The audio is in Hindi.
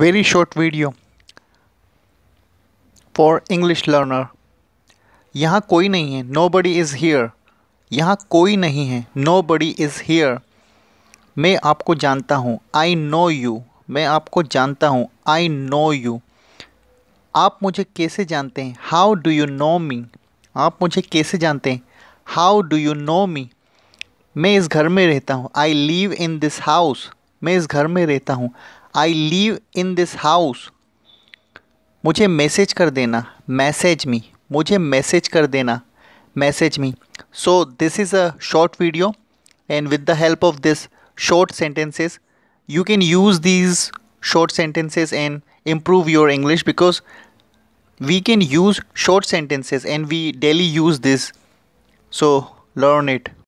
very short video for English learner. यहाँ कोई नहीं है नो बडी इज़ यहाँ कोई नहीं है नो बडी इज़ मैं आपको जानता हूँ आई नो यू मैं आपको जानता हूँ आई नो यू आप मुझे कैसे जानते हैं how do you know me आप मुझे कैसे जानते हैं how do you know me मैं इस घर में रहता हूँ I live in this house मैं इस घर में रहता हूँ I live in this house. मुझे मैसेज कर देना मैसेज मी मुझे मैसेज कर देना message me so this is a short video and with the help of this short sentences you can use these short sentences and improve your english because we can use short sentences and we daily use this so learn it